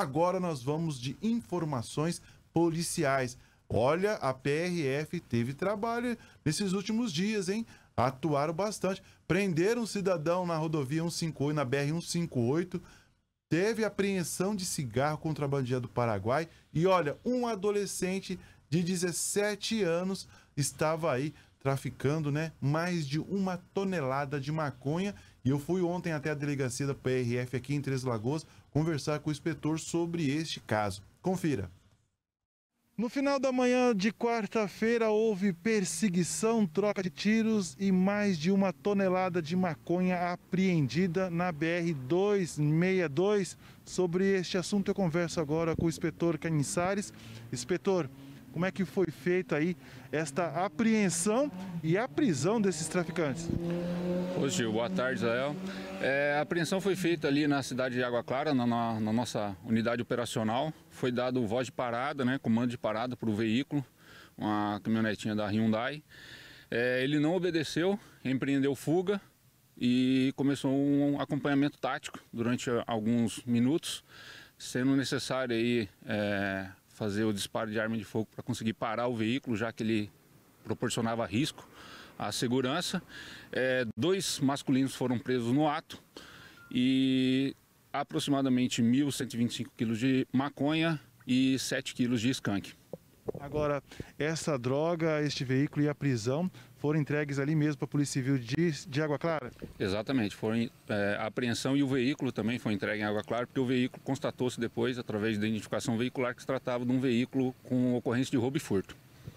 Agora nós vamos de informações policiais. Olha, a PRF teve trabalho nesses últimos dias, hein? Atuaram bastante. Prenderam um cidadão na rodovia 158, na BR-158. Teve apreensão de cigarro contrabandeado do Paraguai. E olha, um adolescente de 17 anos estava aí traficando, né, mais de uma tonelada de maconha. E eu fui ontem até a delegacia da PRF aqui em Três Lagoas conversar com o inspetor sobre este caso. Confira. No final da manhã de quarta-feira houve perseguição, troca de tiros e mais de uma tonelada de maconha apreendida na BR 262. Sobre este assunto eu converso agora com o inspetor Canin Inspetor, como é que foi feita aí esta apreensão e a prisão desses traficantes. Oi Gil, boa tarde, Israel. É, a apreensão foi feita ali na cidade de Água Clara, na, na, na nossa unidade operacional. Foi dado voz de parada, né, comando de parada para o veículo, uma caminhonetinha da Hyundai. É, ele não obedeceu, empreendeu fuga e começou um acompanhamento tático durante alguns minutos, sendo necessário aí, é, fazer o disparo de arma de fogo para conseguir parar o veículo, já que ele proporcionava risco à segurança. É, dois masculinos foram presos no ato e aproximadamente 1.125 quilos de maconha e 7 quilos de skunk. Agora, essa droga, este veículo e a prisão foram entregues ali mesmo para a Polícia Civil de, de Água Clara? Exatamente, foram é, a apreensão e o veículo também foi entregue em Água Clara, porque o veículo constatou-se depois, através da identificação veicular, que se tratava de um veículo com ocorrência de roubo e furto.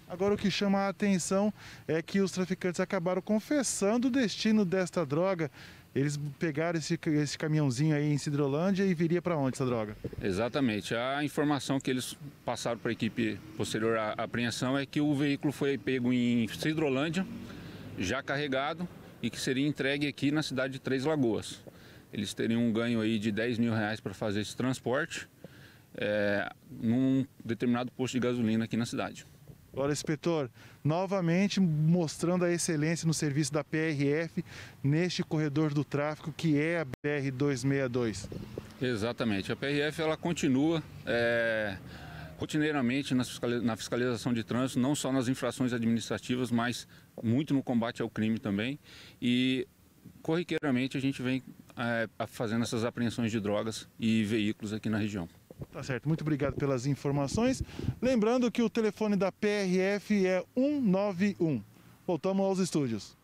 Agora, o que chama a atenção é que os traficantes acabaram confessando o destino desta droga eles pegaram esse, esse caminhãozinho aí em Cidrolândia e viria para onde essa droga? Exatamente. A informação que eles passaram para a equipe posterior à apreensão é que o veículo foi pego em Cidrolândia, já carregado, e que seria entregue aqui na cidade de Três Lagoas. Eles teriam um ganho aí de 10 mil reais para fazer esse transporte é, num determinado posto de gasolina aqui na cidade. Ora, inspetor, novamente mostrando a excelência no serviço da PRF neste corredor do tráfego que é a BR 262. Exatamente. A PRF ela continua é, rotineiramente na fiscalização de trânsito, não só nas infrações administrativas, mas muito no combate ao crime também. E corriqueiramente a gente vem é, fazendo essas apreensões de drogas e veículos aqui na região. Tá certo, muito obrigado pelas informações. Lembrando que o telefone da PRF é 191. Voltamos aos estúdios.